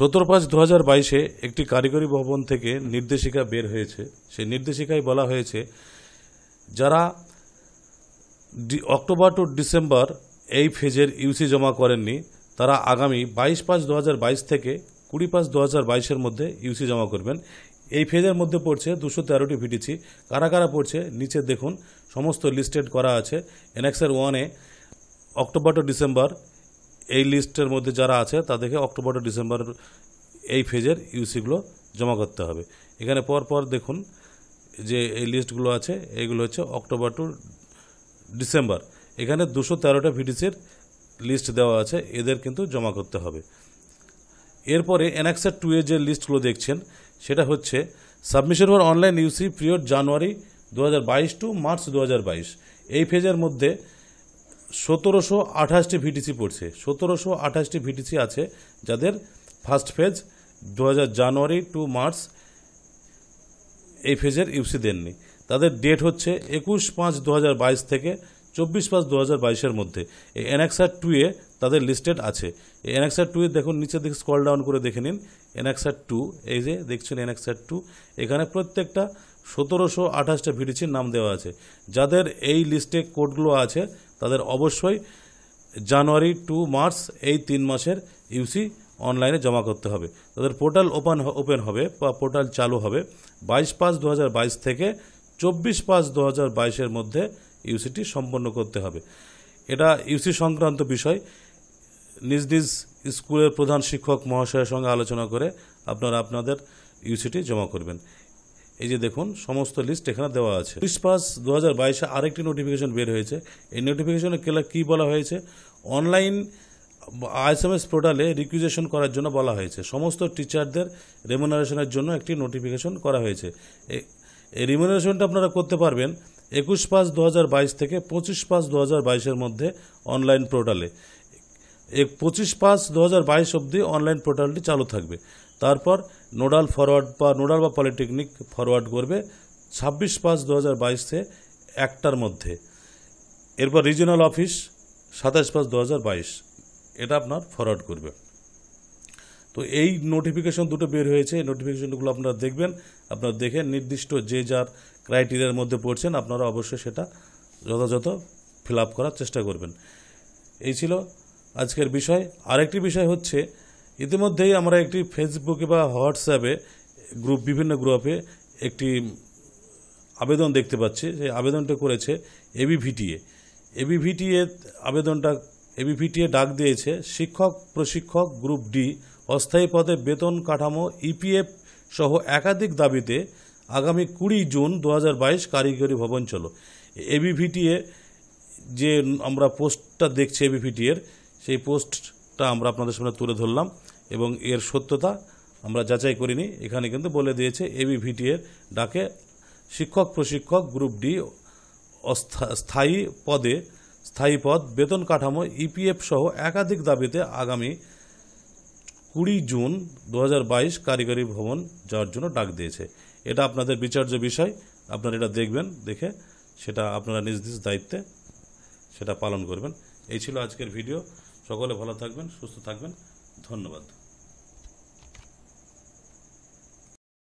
সতেরো পাঁচ দু হাজার বাইশে একটি কারিগরি ভবন থেকে নির্দেশিকা বের হয়েছে সেই নির্দেশিকায় বলা হয়েছে যারা অক্টোবর টু ডিসেম্বর এই ফেজের ইউসি জমা করেননি তারা আগামী বাইশ পাঁচ দু থেকে কুড়ি পাঁচ দু হাজার মধ্যে ইউসি জমা করবেন এই ফেজের মধ্যে পড়ছে দুশো তেরোটি ভিডিসি কারা কারা পড়ছে নিচে দেখুন সমস্ত লিস্টেড করা আছে এনএক্সের ওয়ানে অক্টোবর টু ডিসেম্বর এই লিস্টের মধ্যে যারা আছে তাদেরকে অক্টোবর টু ডিসেম্বর এই ফেজের ইউসিগুলো জমা করতে হবে এখানে পরপর দেখুন যে এই লিস্টগুলো আছে এইগুলো হচ্ছে অক্টোবর টু ডিসেম্বর এখানে দুশো তেরোটা ভিডিসির লিস্ট দেওয়া আছে এদের কিন্তু জমা করতে হবে এরপরে এনএক্সার টু এ যে লিস্টগুলো দেখছেন সেটা হচ্ছে submission for online UC period জানুয়ারি দু টু মার্চ দু এই ফেজের মধ্যে সতেরোশো আঠাশটি ভিটিসি পড়ছে সতেরোশো আঠাশটি ভিটিসি আছে যাদের ফার্স্ট ফেজ দু জানুয়ারি টু মার্চ এই ফেজের ইউসি দেননি তাদের ডেট হচ্ছে একুশ পাঁচ দু থেকে চব্বিশ পাঁচ দু হাজার বাইশের মধ্যে এই এনএক্সার টুয়ে তাদের লিস্টেড আছে এই এনএক্সার টুয়ে দেখুন নিচে দিকে স্কল ডাউন করে দেখে নিন এনএক্সার টু এই যে দেখছেন এনএক্সার টু এখানে প্রত্যেকটা সতেরোশো আঠাশটা ভিডিসির নাম দেওয়া আছে যাদের এই লিস্টে কোডগুলো আছে তাদের অবশ্যই জানুয়ারি টু মার্চ এই তিন মাসের ইউসি অনলাইনে জমা করতে হবে তাদের পোর্টাল ওপেন ওপেন হবে বা পোর্টাল চালু হবে বাইশ পাঁচ দু থেকে চব্বিশ পাঁচ দু হাজার মধ্যে ইউসিটি সম্পন্ন করতে হবে এটা ইউসি সংক্রান্ত বিষয় নিজ নিজ স্কুলের প্রধান শিক্ষক মহাশয়ের সঙ্গে আলোচনা করে আপনারা আপনাদের ইউসিটি জমা করবেন এই যে দেখুন সমস্ত লিস্ট এখানে দেওয়া আছে পুলিশ পাস দু হাজার বাইশে আরেকটি নোটিফিকেশন বের হয়েছে এই নোটিফিকেশনে কেলা কী বলা হয়েছে অনলাইন আইএসএমএস পোর্টালে রিকুইজেশন করার জন্য বলা হয়েছে সমস্ত টিচারদের রেমুনারেশনের জন্য একটি নোটিফিকেশন করা হয়েছে এই রিমুনারেশনটা আপনারা করতে পারবেন একুশ পাঁচ দু থেকে পঁচিশ পাঁচ দু হাজার মধ্যে অনলাইন পোর্টালে এক পঁচিশ পাঁচ দু হাজার বাইশ অবধি অনলাইন পোর্টালটি চালু থাকবে তারপর নোডাল ফরওয়ার্ড বা নোডাল বা পলিটেকনিক ফরওয়ার্ড করবে ছাব্বিশ পাঁচ দু হাজার বাইশে একটার মধ্যে এরপর রিজিনাল অফিস সাতাশ পাঁচ দু হাজার বাইশ এটা আপনার ফরওয়ার্ড করবে তো এই নোটিফিকেশন দুটো বের হয়েছে এই নোটিফিকেশনগুলো আপনারা দেখবেন আপনারা দেখে নির্দিষ্ট যে যার ক্রাইটেরিয়ার মধ্যে পড়ছেন আপনারা অবশ্যই সেটা যথাযথ ফিল করার চেষ্টা করবেন এই ছিল আজকের বিষয় আরেকটি বিষয় হচ্ছে ইতিমধ্যেই আমরা একটি ফেসবুকে বা হোয়াটসঅ্যাপে গ্রুপ বিভিন্ন গ্রুপে একটি আবেদন দেখতে পাচ্ছি যে আবেদনটা করেছে এবিভিটিএ এবিভিটিএ আবেদনটা এবিভিটিএ ডাক দিয়েছে শিক্ষক প্রশিক্ষক গ্রুপ ডি অস্থায়ী পদে বেতন কাঠামো ইপিএফ e সহ একাধিক দাবিতে আগামী কুড়ি জুন দু কারিগরি ভবন চলো এবিভিটিএ যে আমরা পোস্টটা দেখছি এবিভিটিএর সেই পোস্টটা আমরা আপনাদের সামনে তুলে ধরলাম এবং এর সত্যতা আমরা যাচাই করিনি এখানে কিন্তু বলে দিয়েছে এবিভিটি এর ডাকে শিক্ষক প্রশিক্ষক গ্রুপ ডি স্থায়ী পদে স্থায়ী পদ বেতন কাঠামো ইপিএফ e সহ একাধিক দাবিতে আগামী কুড়ি জুন দু কারিগরি ভবন যাওয়ার জন্য ডাক দিয়েছে এটা আপনাদের বিচার্য বিষয় আপনারা এটা দেখবেন দেখে সেটা আপনারা নিজ নিজ দায়িত্বে সেটা পালন করবেন এই ছিল আজকের ভিডিও সকলে ভালো থাকবেন সুস্থ থাকবেন ধন্যবাদ